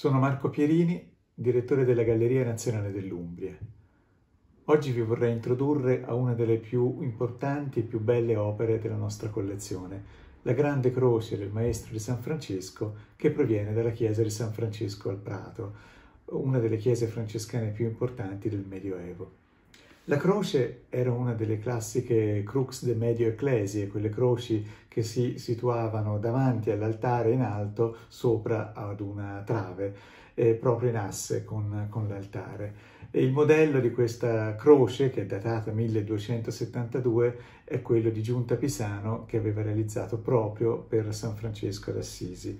Sono Marco Pierini, direttore della Galleria Nazionale dell'Umbria. Oggi vi vorrei introdurre a una delle più importanti e più belle opere della nostra collezione, la grande croce del Maestro di San Francesco che proviene dalla chiesa di San Francesco al Prato, una delle chiese francescane più importanti del Medioevo. La croce era una delle classiche crux de medio ecclesie, quelle croci che si situavano davanti all'altare in alto sopra ad una trave, eh, proprio in asse con, con l'altare. Il modello di questa croce, che è datata 1272, è quello di Giunta Pisano che aveva realizzato proprio per San Francesco d'Assisi.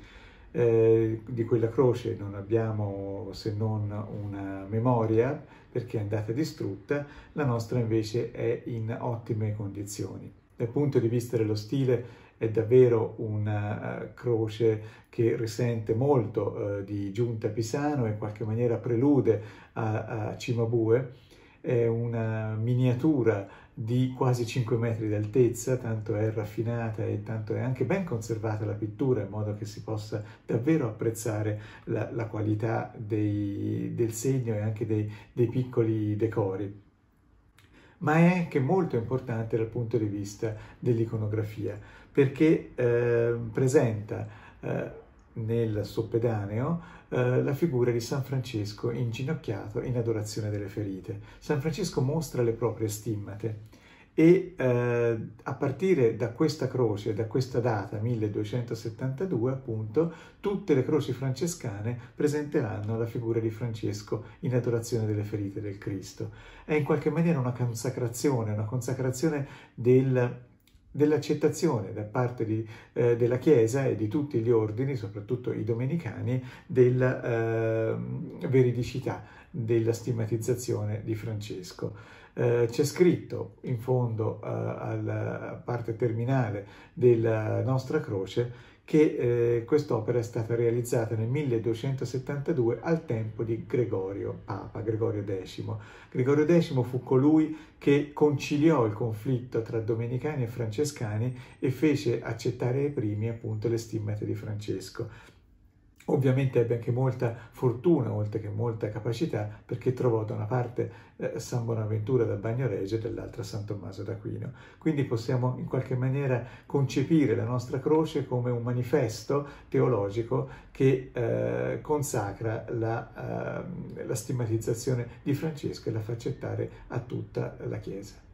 Eh, di quella croce non abbiamo se non una memoria perché è andata distrutta, la nostra invece è in ottime condizioni. Dal punto di vista dello stile è davvero una uh, croce che risente molto uh, di Giunta Pisano e in qualche maniera prelude a, a Cimabue, è una miniatura di quasi 5 metri d'altezza, tanto è raffinata e tanto è anche ben conservata la pittura in modo che si possa davvero apprezzare la, la qualità dei, del segno e anche dei, dei piccoli decori ma è anche molto importante dal punto di vista dell'iconografia perché eh, presenta eh, nel soppedaneo eh, la figura di San Francesco inginocchiato in adorazione delle ferite. San Francesco mostra le proprie stimmate e eh, a partire da questa croce, da questa data, 1272 appunto, tutte le croci francescane presenteranno la figura di Francesco in adorazione delle ferite del Cristo. È in qualche maniera una consacrazione, una consacrazione del dell'accettazione da parte di, eh, della Chiesa e di tutti gli ordini, soprattutto i domenicani, della eh, veridicità della stigmatizzazione di Francesco eh, c'è scritto in fondo eh, alla parte terminale della eh, nostra croce che eh, quest'opera è stata realizzata nel 1272 al tempo di Gregorio Papa, Gregorio X. Gregorio X fu colui che conciliò il conflitto tra domenicani e francescani e fece accettare ai primi appunto le stimmate di Francesco. Ovviamente ebbe anche molta fortuna, oltre che molta capacità, perché trovò da una parte eh, San Bonaventura da Bagnoregio e dall'altra San Tommaso d'Aquino. Quindi possiamo in qualche maniera concepire la nostra croce come un manifesto teologico che eh, consacra la, eh, la stimatizzazione di Francesco e la fa accettare a tutta la Chiesa.